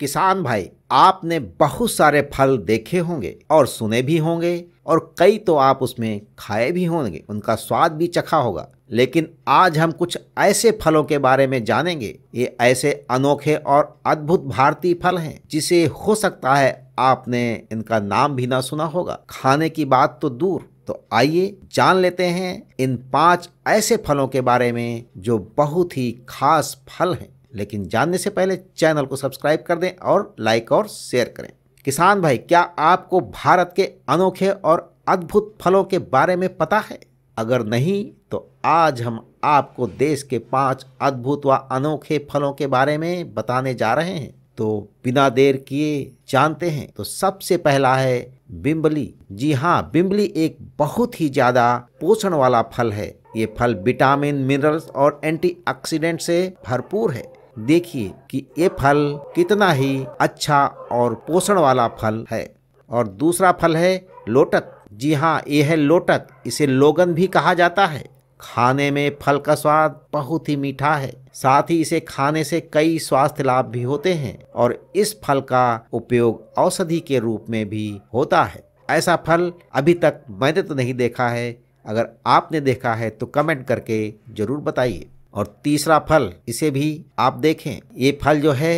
किसान भाई आपने बहुत सारे फल देखे होंगे और सुने भी होंगे और कई तो आप उसमें खाए भी होंगे उनका स्वाद भी चखा होगा लेकिन आज हम कुछ ऐसे फलों के बारे में जानेंगे ये ऐसे अनोखे और अद्भुत भारतीय फल हैं जिसे हो सकता है आपने इनका नाम भी ना सुना होगा खाने की बात तो दूर तो आइए जान लेते हैं इन पांच ऐसे फलों के बारे में जो बहुत ही खास फल हैं लेकिन जानने से पहले चैनल को सब्सक्राइब कर दें और लाइक और शेयर करें किसान भाई क्या आपको भारत के अनोखे और अद्भुत फलों के बारे में पता है अगर नहीं तो आज हम आपको देश के पांच अद्भुत व अनोखे फलों के बारे में बताने जा रहे हैं तो बिना देर किए जानते हैं तो सबसे पहला है बिम्बली जी हाँ बिम्बली एक बहुत ही ज्यादा पोषण वाला फल है ये फल विटामिन मिनरल्स और एंटीऑक्सीडेंट से भरपूर है देखिए कि ये फल कितना ही अच्छा और पोषण वाला फल है और दूसरा फल है लोटक जी हाँ ये है लोटक इसे लोगन भी कहा जाता है खाने में फल का स्वाद बहुत ही मीठा है साथ ही इसे खाने से कई स्वास्थ्य लाभ भी होते हैं और इस फल का उपयोग औषधि के रूप में भी होता है ऐसा फल अभी तक मैंने तो नहीं देखा है अगर आपने देखा है तो कमेंट करके ज़रूर बताइए और तीसरा फल इसे भी आप देखें ये फल जो है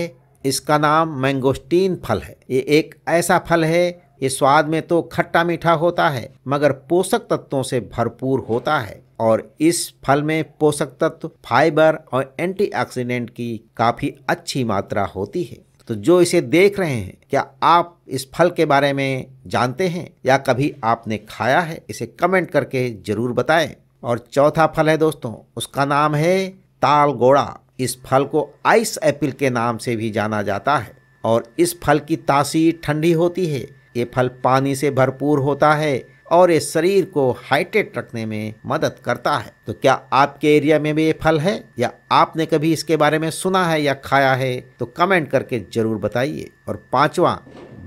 इसका नाम मैंगोस्टीन फल है ये एक ऐसा फल है ये स्वाद में तो खट्टा मीठा होता है मगर पोषक तत्वों से भरपूर होता है और इस फल में पोषक तत्व फाइबर और एंटीऑक्सीडेंट की काफ़ी अच्छी मात्रा होती है तो जो इसे देख रहे हैं क्या आप इस फल के बारे में जानते हैं या कभी आपने खाया है इसे कमेंट करके ज़रूर बताएं और चौथा फल है दोस्तों उसका नाम है ताल गोड़ा इस फल को आइस एप्पल के नाम से भी जाना जाता है और इस फल की तासीर ठंडी होती है ये फल पानी से भरपूर होता है और ये शरीर को हाइड्रेट रखने में मदद करता है तो क्या आपके एरिया में भी ये फल है या आपने कभी इसके बारे में सुना है या खाया है तो कमेंट करके जरूर बताइए और पांचवा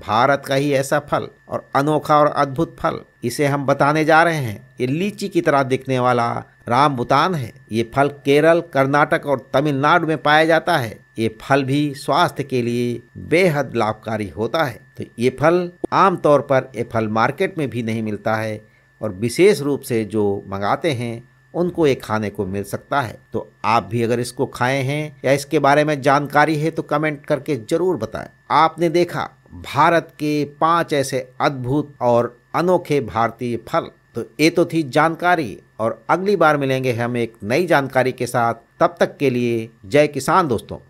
भारत का ही ऐसा फल और अनोखा और अद्भुत फल इसे हम बताने जा रहे हैं ये लीची की तरह दिखने वाला राम भूतान है ये फल केरल कर्नाटक और तमिलनाडु में पाया जाता है ये फल भी स्वास्थ्य के लिए बेहद लाभकारी होता है तो ये फल आमतौर पर ये फल मार्केट में भी नहीं मिलता है और विशेष रूप से जो मंगाते हैं उनको ये खाने को मिल सकता है तो आप भी अगर इसको खाए हैं या इसके बारे में जानकारी है तो कमेंट करके जरूर बताएं आपने देखा भारत के पांच ऐसे अद्भुत और अनोखे भारतीय फल तो ये तो थी जानकारी और अगली बार मिलेंगे हम एक नई जानकारी के साथ तब तक के लिए जय किसान दोस्तों